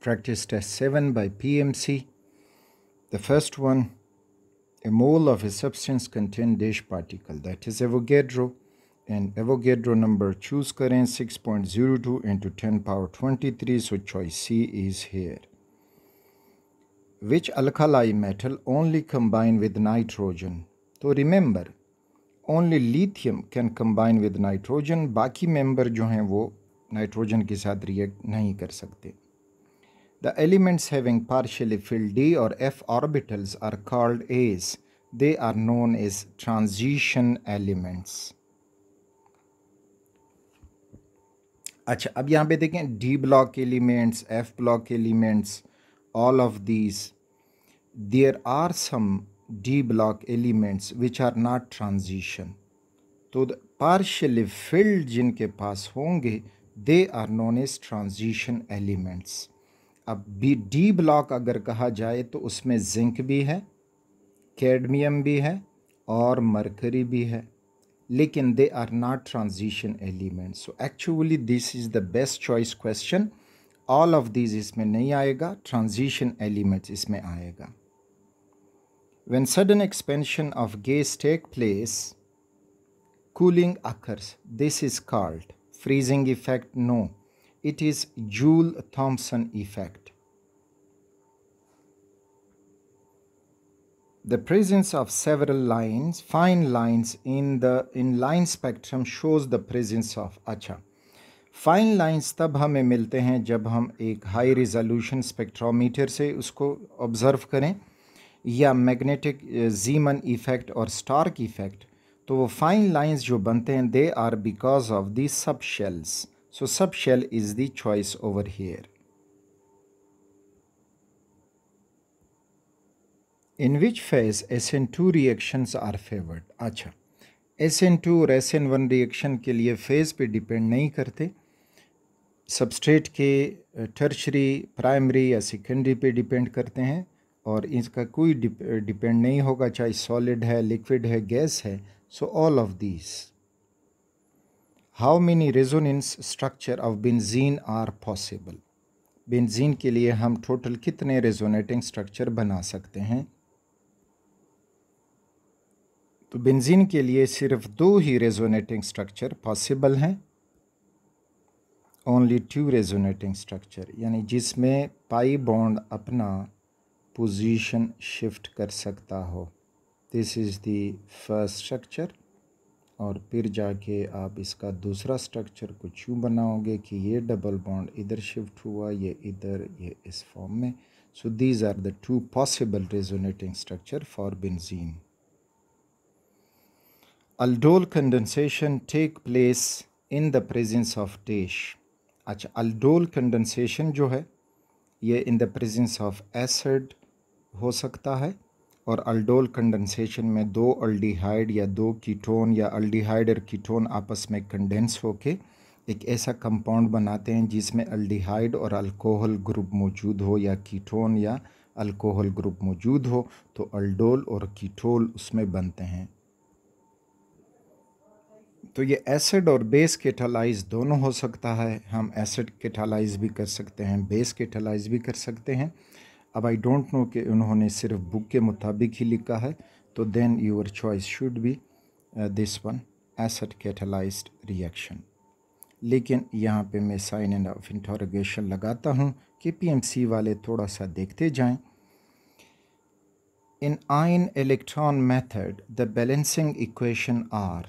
practice test 7 by PMC. The first one, a mole of a substance contains dash particle, that is Avogadro, and Avogadro number choose current 6.02 into 10 power 23, so choice C is here. Which alkali metal only combine with nitrogen? So remember, only lithium can combine with nitrogen. Baki member jo हैं wo nitrogen ke saath react nahi kar sakte. The elements having partially filled d or f orbitals are called a's. They are known as transition elements. अच्छा अब यहाँ पे देखें D block elements F block elements all of these there are some D block elements which are not transition तो partially filled जिनके पास होंगे they are known as transition elements अब बी डी ब्लॉक अगर कहा जाए तो उसमें जिंक भी है कैडमियम भी है और मरकरी भी है लेकिन they are not transition element so actually this is the best choice question all of this इसमें नहीं आएगा ट्रांजिशन एलिमेंट्स इसमें आएगा when sudden expansion of gas take place cooling occurs this is called freezing effect no it is Joule Thomson effect. The presence of several lines, fine lines in the in line spectrum shows the presence of acha. Fine lines तब हमें मिलते हैं जब हम एक high resolution spectrometer से उसको observe करें या मैग्नेटिक जीमन इफ़ेक्ट और स्टार्क इफ़ेक्ट तो वो फाइन लाइंस जो बनते हैं they are because of the subshells So subshell is the choice over here. In which phase SN2 reactions are favored? acha SN2 or SN1 reaction ke liye phase pe depend nahi karte substrate के tertiary primary या secondary पे depend करते हैं और इसका कोई depend नहीं होगा चाहे सॉलिड है लिक्विड है गैस है so all of these how many resonance structure of benzene are possible benzene के लिए हम टोटल कितने रेजोनेटिंग स्ट्रक्चर बना सकते हैं तो बेंजीन के लिए सिर्फ दो ही रेजोनेटिंग स्ट्रक्चर पॉसिबल हैं ओनली टू रेजोनेटिंग स्ट्रक्चर यानी जिसमें पाई बॉन्ड अपना पोजीशन शिफ्ट कर सकता हो this is the first structure और फिर जाके आप इसका दूसरा स्ट्रक्चर कुछ यूँ बनाओगे कि ये डबल बॉन्ड इधर शिफ्ट हुआ ये इधर ये इस फॉर्म में so these are the two possible resonating structure for benzene aldol condensation take place in the presence of dash अच्छा अल्डोल कंडेंसेशन जो है ये in the presence of acid हो सकता है और अल्डोल कंडेंसेशन में दो अल्डिहाइड या दो कीटोन या अल्डिहाइड और कीटोन आपस में कंडेंस होके एक ऐसा कंपाउंड बनाते हैं जिसमें अल्डिहाइड और अल्कोहल ग्रुप मौजूद हो या कीटोन या अल्कोहल ग्रुप मौजूद हो तो अल्डोल और कीटोल उसमें बनते हैं तो ये एसिड और बेस केटालाइज दोनों हो सकता है हम एसिड केटालाइज भी कर सकते हैं बेस केटालाइज भी कर सकते हैं अब आई डोंट नो कि उन्होंने सिर्फ बुक के मुताबिक ही लिखा है तो then your choice should be this one acid catalyse reaction लेकिन यहाँ पे मैं साइन एंड ऑफ इंटरोगेशन लगाता हूँ कि पीएमसी वाले थोड़ा सा देखते जाएं। In ion electron method the balancing equation are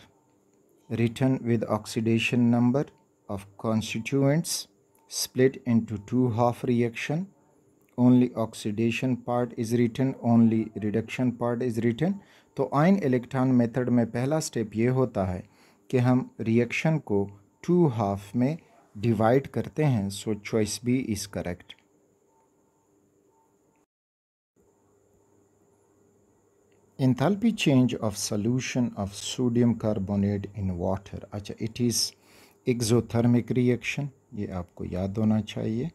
written with oxidation number of constituents split into two half reaction only oxidation part is written only reduction part is written तो ion electron method में पहला step ये होता है कि हम reaction को to half में डिवाइड करते हैं so choice B is correct enthalpy change of solution of sodium carbonate in water अच्छा इट इज़ एक्जोथर्मिक रिएक्शन ये आपको याद होना चाहिए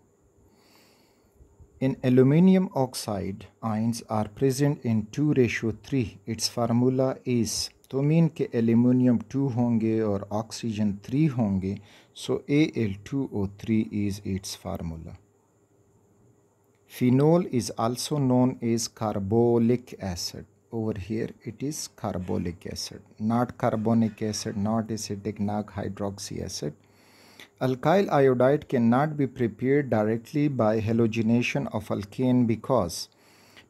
In aluminium oxide, ions are present in 2 ratio 3. Its formula is to mean ke aluminium 2 honge or oxygen 3 honge. So Al2O3 is its formula. Phenol is also known as carbolic acid. Over here it is carbolic acid, not carbonic acid, not acidic, not hydroxy acid. Alkyl iodide cannot be prepared directly by halogenation of alkane because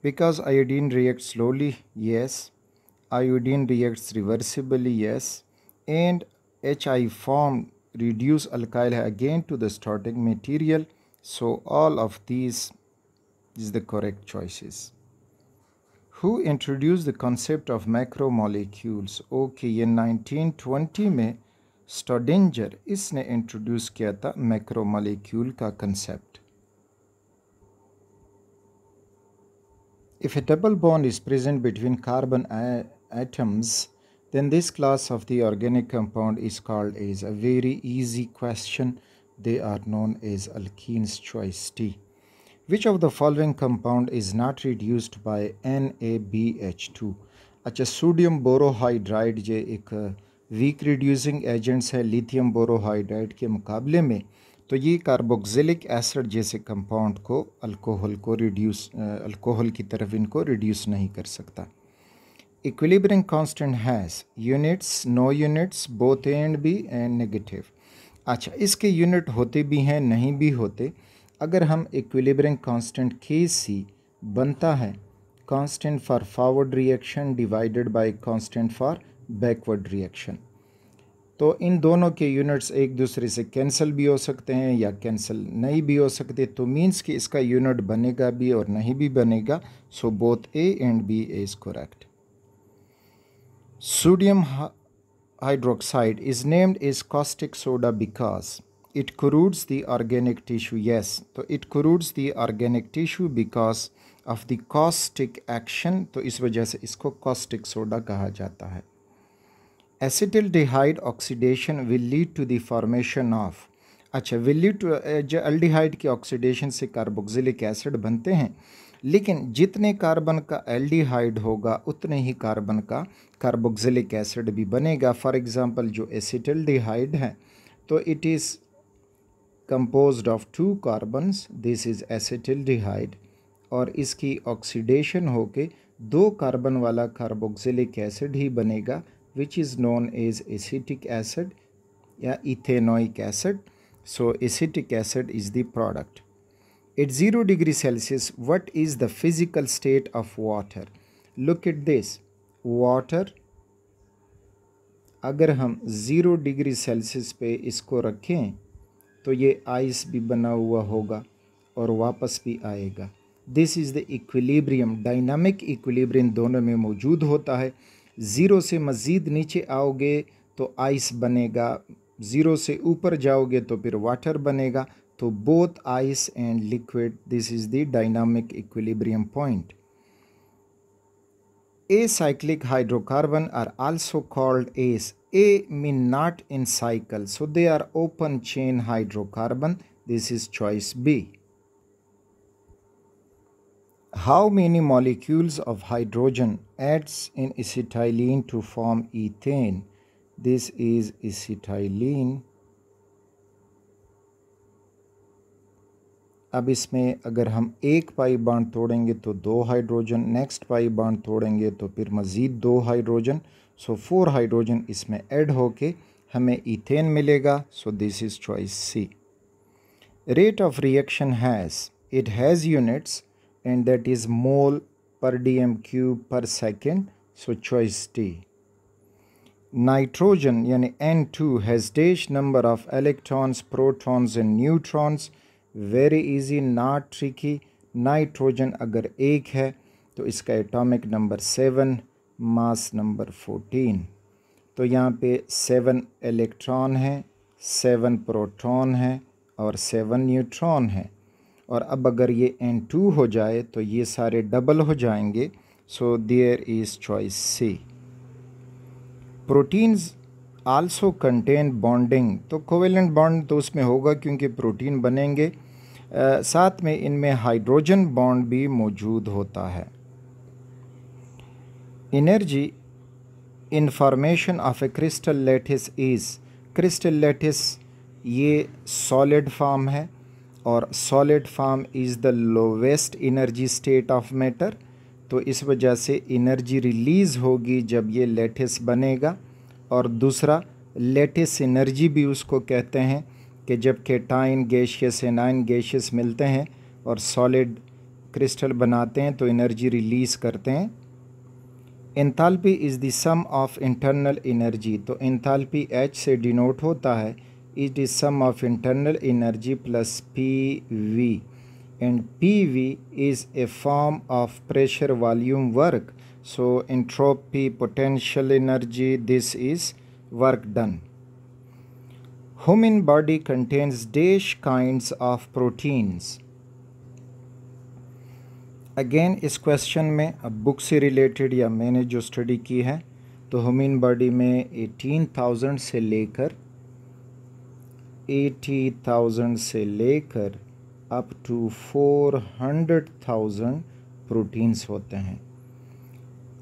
because iodine reacts slowly yes iodine reacts reversibly yes and HI form reduce alkyl again to the starting material so all of these is the correct choices who introduced the concept of macromolecules okay in 1920 में स्टोडेंजर इसने introduce किया था macromolecule का concept if a double bond is present between carbon atoms then this class of the organic compound is called is a very easy question they are known as alkenes choice T which of the following compound is not reduced by N A B H two अच्छा sodium borohydride जे एक weak reducing agents है lithium borohydride के मुकाबले में तो ये carboxylic acid जैसे कंपाउंड को अल्कोहल को रिड्यूस अल्कोहल की तरफ इनको रिड्यूस नहीं कर सकता equilibrium constant has units no units both and B and negative अच्छा इसके यूनिट होते भी हैं नहीं भी होते अगर हम इक्विलिब्रियम कांस्टेंट के सी बनता है constant for forward reaction divided by constant for backward reaction तो इन दोनों के यूनिट्स एक दूसरे से कैंसिल भी हो सकते हैं या कैंसिल नहीं भी हो सकते तो मींस कि इसका यूनिट बनेगा भी और नहीं भी बनेगा so both A and B is correct sodium hydroxide is named is caustic soda because it corrodes the organic tissue yes तो it corrodes the organic tissue because of the caustic action तो इस वजह से इसको caustic soda कहा जाता है acetaldehyde oxidation will lead to the formation of अच्छा लीड टू जो एल्डिहाइड की ऑक्सीडेशन से कार्बोक्सिलिक एसिड बनते हैं लेकिन जितने कार्बन का एल्डिहाइड होगा उतने ही कार्बन का कार्बोक्सिलिक एसिड भी बनेगा फॉर एग्ज़ाम्पल जो डिहाइड है तो it is compose of two carbons this is डिहाइड और इसकी ऑक्सीडेशन होके दो कार्बन वाला कार्बोक्सिलिक एसिड ही बनेगा which is known as acetic acid yeah, ethanoic acid. So acetic acid is the product. At 0 degree Celsius, what is the physical state of water? Look at this. Water अगर हम zero degree Celsius पे इसको रखें तो ये ice भी बना हुआ होगा और वापस भी आएगा this is the equilibrium dynamic equilibrium दोनों में मौजूद होता है ज़ीरो से मज़ीद नीचे आओगे तो आइस बनेगा ज़ीरो से ऊपर जाओगे तो फिर वाटर बनेगा तो both ice and liquid this is the dynamic equilibrium point acyclic hydrocarbon are also called as a mean not in cycle so they are open chain hydrocarbon this is choice B How many molecules of hydrogen adds in acetylene to form ethane? This is acetylene. अब इसमें अगर हम एक पाई bond तोड़ेंगे तो दो hydrogen next पाई bond तोड़ेंगे तो फिर मज़ीद दो हाइड्रोजन सो फोर हाइड्रोजन इसमें ऐड होके हमें इथेन मिलेगा so this is choice C rate of reaction has it has units and that is mole per dm cube per second. So choice D. Nitrogen yani N2 has dash number of electrons, protons and neutrons. Very easy, not tricky. nitrogen agar ek hai to iska atomic number 7 mass number 14 to yahan pe 7 electron hai 7 proton hai aur 7 neutron hai और अब अगर ये N to हो जाए तो ये सारे double हो जाएंगे so there is choice C proteins also contain bonding तो कोवेलेंट बॉन्ड तो उसमें होगा क्योंकि प्रोटीन बनेंगे आ, साथ में इनमें हाइड्रोजन बॉन्ड भी मौजूद होता है energy information of a crystal lattice is crystal lattice ये सॉलिड फॉर्म है और solid form is the lowest energy state of matter तो इस वजह से इनर्जी रिलीज़ होगी जब ये लेटेस बनेगा और दूसरा लेटेस एनर्जी भी उसको कहते हैं कि जब केटाइन गैशियस एनाइन गैशियस मिलते हैं और सॉलिड क्रिस्टल बनाते हैं तो एनर्जी रिलीज़ करते हैं enthalpy is the sum of internal energy तो इंथालपी एच से डिनोट होता है it is sum of internal energy plus PV and PV is a form of pressure volume work so entropy potential energy this is work done human body contains dash kinds of proteins again इस question में अब book से related या मैंने जो study की है तो ह्यूमन बॉडी में 18,000 से लेकर एटी थाउजेंड से लेकर up to four hundred thousand proteins होते हैं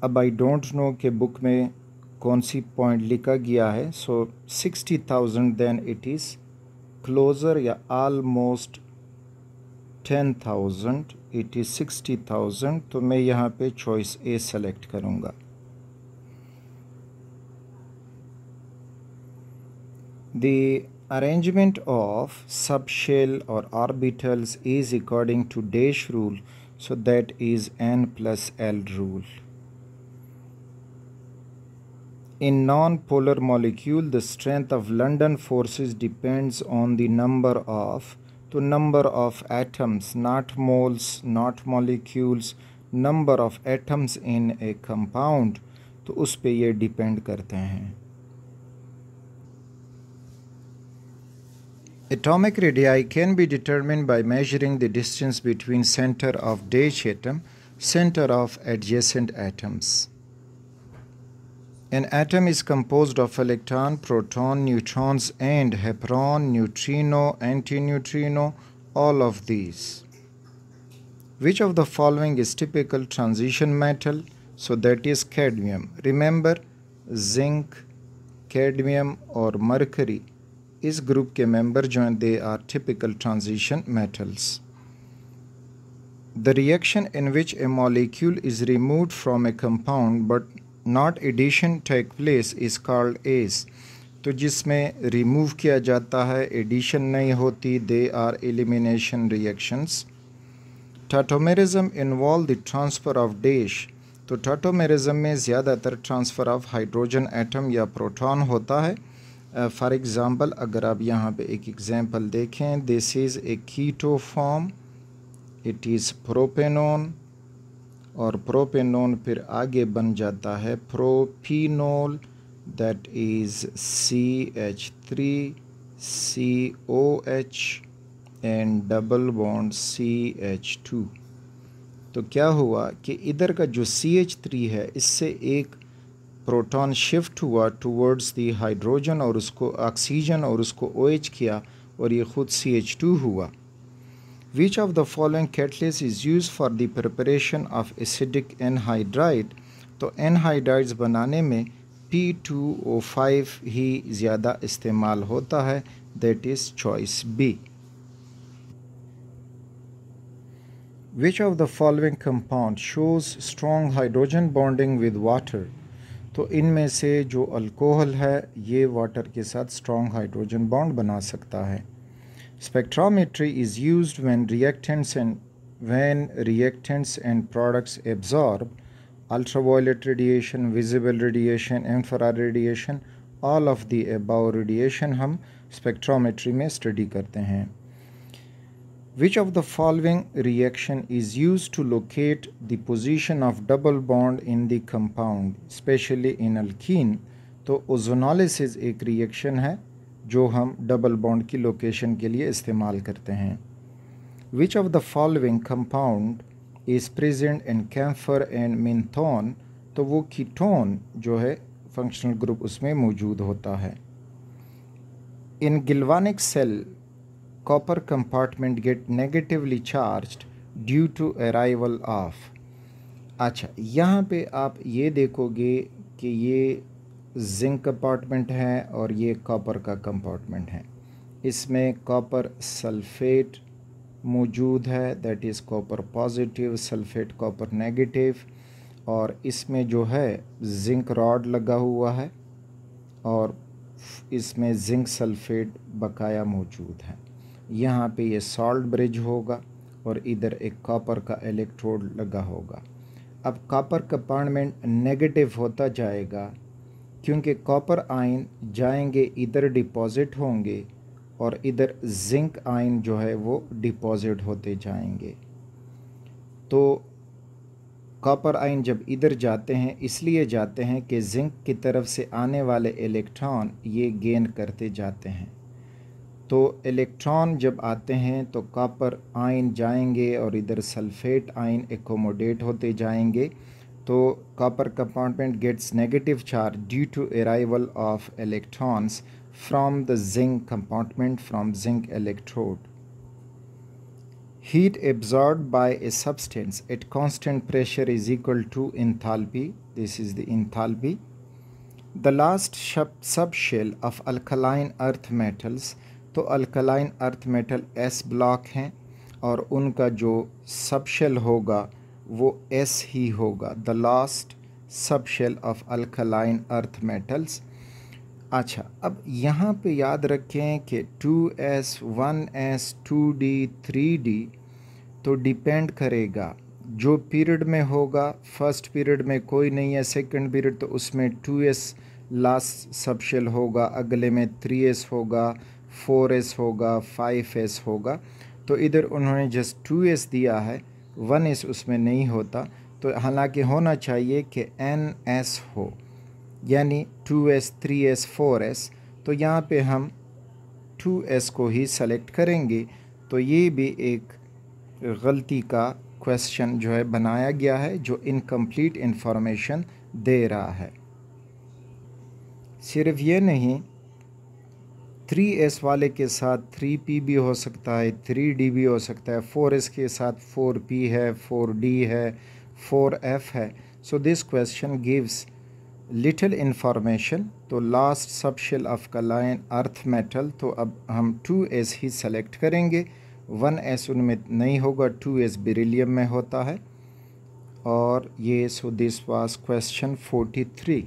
अब आई डोंट नो कि बुक में कौन सी पॉइंट लिखा गया है so sixty thousand then it is closer या almost ten thousand it is sixty thousand तो मैं यहाँ पे चॉइस ए सेलेक्ट करूँगा the arrangement of subshell or orbitals is according to dash rule so that is n plus l rule in non-polar molecule the strength of london forces depends on the number of to number of atoms not moles not molecules number of atoms in a compound तो उस पे ये depend करते हैं Atomic radii can be determined by measuring the distance between center of Dach atom, center of adjacent atoms. An atom is composed of electron, proton, neutrons and hepron, neutrino, antineutrino, all of these. Which of the following is typical transition metal? So that is cadmium. Remember zinc, cadmium or mercury इस group के member जो हैं they are typical transition metals the reaction in which a molecule is remove from a compound but not addition take place is called as तो जिसमें remove किया जाता है addition नहीं होती they are elimination reactions tautomerism involve the transfer of dash तो tautomerism में ज़्यादातर ट्रांसफ़र ऑफ हाइड्रोजन एटम या प्रोटॉन होता है फॉर uh, एग्ज़ाम्पल अगर आप यहाँ पे एक एग्ज़ाम्पल देखें this is a keto form it is propanone और प्रोपेनोन फिर आगे बन जाता है propenol that is C H three C O H and double bond C H two तो क्या हुआ कि इधर का जो सी एच थ्री है इससे एक प्रोटॉन शिफ्ट हुआ टूवर्ड्स दी हाइड्रोजन और उसको ऑक्सीजन और उसको ओ OH किया और ये ख़ुद सी एच टू हुआ which of the following catalyst is use for the preparation of acidic anhydride तो एनहाइड्राइड्स बनाने में पी टू ओ फाइव ही ज़्यादा इस्तेमाल होता है that is choice B Which of the following compound shows strong hydrogen bonding with water? तो इनमें से जो अल्कोहल है ये वाटर के साथ स्ट्रॉन्ग हाइड्रोजन बॉन्ड बना सकता है spectrometry is use when reactants and when reactants and products absorb ultra ultraviolet radiation visible radiation infra radiation all of the above radiation हम स्पेक्ट्रामेट्री में स्टडी करते हैं Which of the following reaction is used to locate the position of double bond in the compound, especially in alkene? तो ओजोनालिसिस एक reaction है जो हम double bond की लोकेशन के लिए इस्तेमाल करते हैं which of the following compound is present in camphor and menthone तो वो कीटोन जो है फंक्शनल ग्रुप उसमें मौजूद होता है in galvanic cell copper compartment get negatively charged due to arrival of अच्छा यहाँ पे आप ये देखोगे कि ये जिंक कंपार्टमेंट है और ये कॉपर का कंपार्टमेंट है इसमें कॉपर सल्फेट मौजूद है that is copper positive sulphate copper negative और इसमें जो है जिंक रॉड लगा हुआ है और इसमें जिंक सल्फेट बकाया मौजूद है यहाँ पे ये सॉल्ट ब्रिज होगा और इधर एक कॉपर का इलेक्ट्रोड लगा होगा अब कॉपर कंपार्टमेंट नेगेटिव होता जाएगा क्योंकि कॉपर आयन जाएंगे इधर डिपॉज़िट होंगे और इधर जिंक आयन जो है वो डिपॉज़िट होते जाएंगे तो कॉपर आयन जब इधर जाते हैं इसलिए जाते हैं कि जिंक की तरफ से आने वाले इलेक्ट्रॉन ये गेन करते जाते हैं तो इलेक्ट्रॉन जब आते हैं तो कॉपर आयन जाएंगे और इधर सल्फेट आयन एकोमोडेट होते जाएंगे तो copper compartment gets negative charge due to arrival of electrons from the zinc compartment from zinc electrode heat absorb by a substance at constant pressure is equal to enthalpy this is the enthalpy the last sub shell of alkaline earth metals तो alkaline earth metal S block हैं और उनका जो subshell होगा वो S ही होगा the last subshell of alkaline earth metals अच्छा अब यहाँ पे याद रखें कि two S one S two D three D तो डिपेंड करेगा जो पीरियड में होगा फर्स्ट पीरियड में कोई नहीं है सेकंड पीरियड तो उसमें टू एस लास्ट सबशेल होगा अगले में थ्री एस होगा फोर एस होगा फाइव एस होगा तो इधर उन्होंने जस्ट टू एस दिया है वन एस उसमें नहीं होता तो हालांकि होना चाहिए कि एन एस हो यानी two S three S four S तो यहाँ पे हम टू एस को ही सेलेक्ट करेंगे तो ये भी एक गलती का क्वेश्चन जो है बनाया गया है जो इनकम्प्लीट इन्फॉर्मेशन दे रहा है सिर्फ ये नहीं थ्री एस वाले के साथ थ्री पी भी हो सकता है थ्री डी भी हो सकता है फोर एस के साथ फोर पी है फोर डी है फोर एफ है so this question gives little information तो last sub shell of line earth metal तो अब हम टू एस ही सेलेक्ट करेंगे वन एस उनमें नहीं होगा टू एस बेरिलियम में होता है और ये so this was question forty three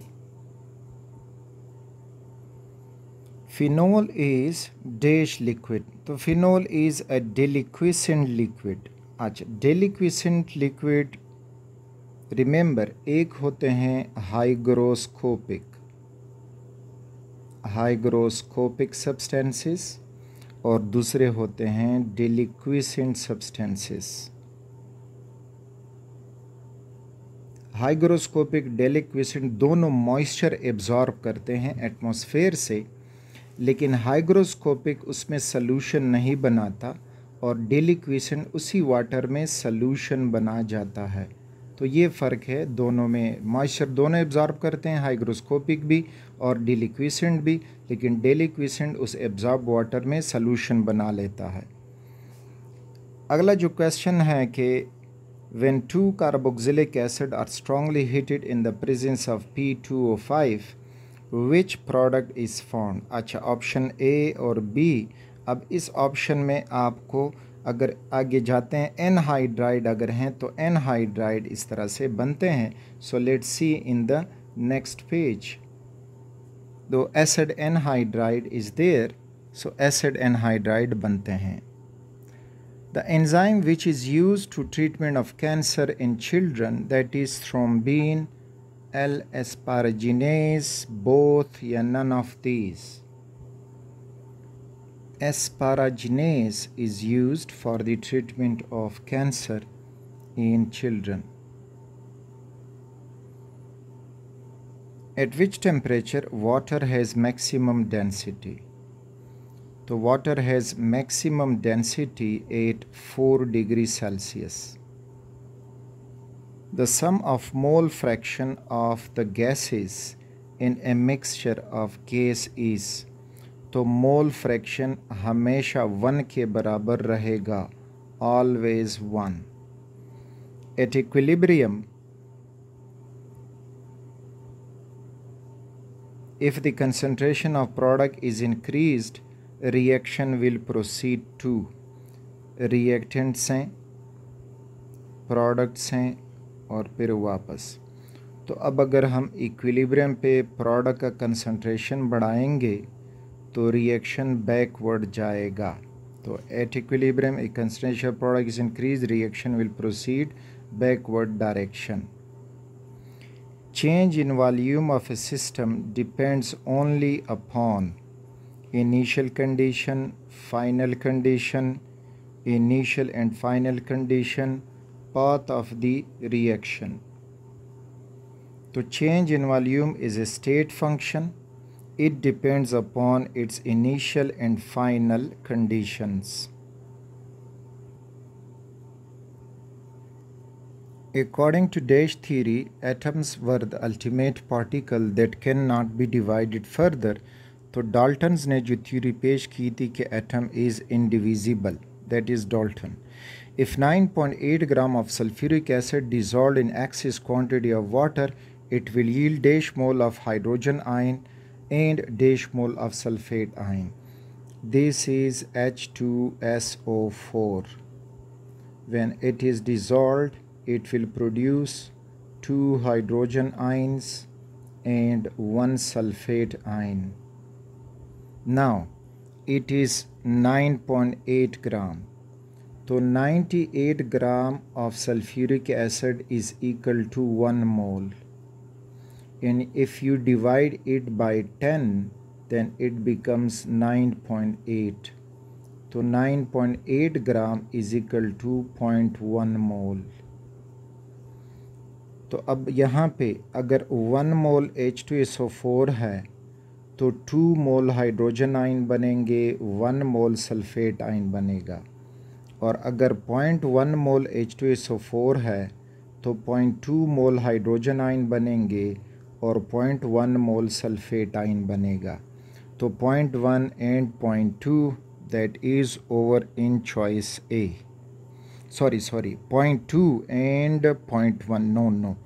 phenol is dash liquid तो phenol is a deliquescent liquid अच्छा डेलिक्विसेंट लिक्विड रिमेंबर एक होते हैं हाइग्रोस्कोपिक हाइग्रोस्कोपिक सब्सटेंसेस और दूसरे होते हैं डेलिक्विसेंट सब्सटेंसेस हाइग्रोस्कोपिक डेलिक्विसेंट दोनों मॉइस्चर एब्जॉर्ब करते हैं एटमॉस्फेयर से लेकिन हाइग्रोस्कोपिक उसमें सल्यूशन नहीं बनाता और डिलिक्वेशन उसी वाटर में सल्यूशन बना जाता है तो ये फ़र्क है दोनों में मॉइस्चर दोनों एब्ज़ॉर्ब करते हैं हाइग्रोस्कोपिक भी और डिलिक्विसेंट भी लेकिन डेलिक्विसेंट उस एब्ज़ॉर्ब वाटर में सल्यूशन बना लेता है अगला जो क्वेश्चन है कि two acid are carboxylic heated in the presence of P two O five which product is found अच्छा ऑप्शन ए और बी अब इस ऑप्शन में आपको अगर आगे जाते हैं एनहाइड्राइड अगर हैं तो एनहाइड्राइड इस तरह से बनते हैं so let see in the next page दो acid anhydride is there so acid anhydride बनते हैं the enzyme which is use to treatment of cancer in children that is थ्रोम बीन L. asparaginase, both, yeah, none of these. Asparaginase is used for the treatment of cancer in children. At which temperature water has maximum density? The water has maximum density at 4 degrees Celsius the sum of mole fraction of the gases in a mixture of gases is तो mole fraction हमेशा one. के बराबर रहेगा always one eight if the concentration of product is increased reaction will proceed to reactants हैं products हैं और फिर वापस तो अब अगर हम इक्विलिब्रियम पे प्रोडक्ट का कंसंट्रेशन बढ़ाएंगे तो रिएक्शन बैकवर्ड जाएगा तो at equilibrium a concentration product is increase reaction will proceed backward direction change in volume of a system depends only upon initial condition final condition initial and final condition path of the reaction. To change in volume is a state function. It depends upon its initial and final conditions. According to Dash theory, atoms were the ultimate particle that cannot be divided further. So Dalton's ने जो theory पेश ki थी कि atom is indivisible if 9.8 gram of sulfuric acid dissolved in excess quantity of water, it will yield dash mole of hydrogen ion and dash mole of sulfate ion. This is H2SO4. When it is dissolved, it will produce two hydrogen ions and one sulfate ion. Now, it is 9.8 gram तो 98 gram of sulphuric acid is equal to one mole and if you divide it by 10 then it becomes 9.8 तो 9.8 is equal to point one mole तो अब यहाँ पे अगर one mole H2SO4 है तो two mole hydrogen ion बनेंगे one mole sulphate ion बनेगा और अगर 0.1 मोल H2SO4 है तो 0.2 मोल हाइड्रोजन आयन बनेंगे और 0.1 मोल सल्फेट आयन बनेगा तो 0.1 and 0.2 two that is over in choice A sorry sorry 0.2 and 0.1 no no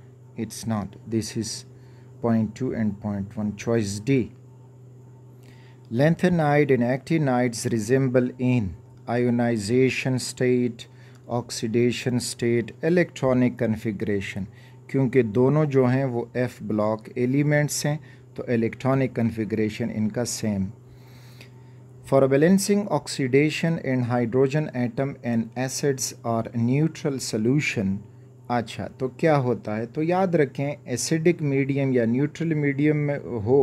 it's not this is 0.2 and 0.1 choice D length lanthanide and actinides resemble in ionization state oxidation state electronic configuration क्योंकि दोनों जो हैं वो F block elements हैं तो electronic configuration इनका same for balancing oxidation and hydrogen atom and acids और neutral solution अच्छा तो क्या होता है तो याद रखें एसिडिक मीडियम या न्यूट्रल मीडियम में हो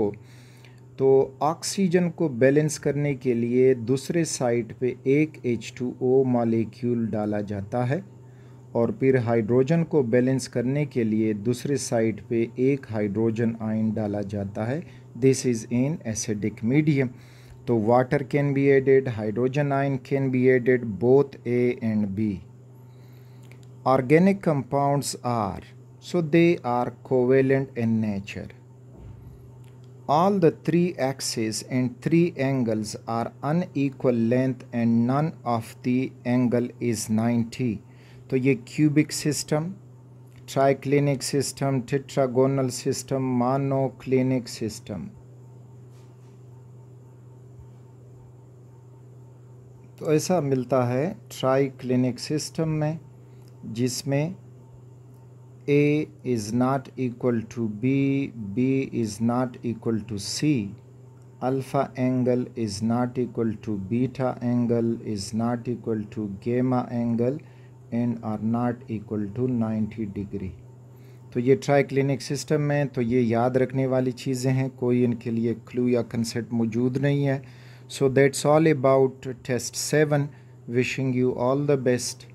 तो ऑक्सीजन को बैलेंस करने के लिए दूसरे साइड पे एक H2O मॉलिक्यूल डाला जाता है और फिर हाइड्रोजन को बैलेंस करने के लिए दूसरे साइड पे एक हाइड्रोजन आयन डाला जाता है this is in acidic medium तो water can be added hydrogen ion can be added both A and B organic compounds are so they are covalent in nature all the three axes and three angles are unequal length and none of the angle is 90 तो ये cubic system triclinic system tetragonal system monoclinic system तो ऐसा मिलता है triclinic system में जिसमें A is not equal to B, B is not equal to C, alpha angle is not equal to beta angle is not equal to gamma angle and are not equal to 90 degree. तो ये try clinic system में तो ये याद रखने वाली चीज़ें हैं कोई इनके लिए क्लू या कंसेप्ट मौजूद नहीं है so that's all about test seven wishing you all the best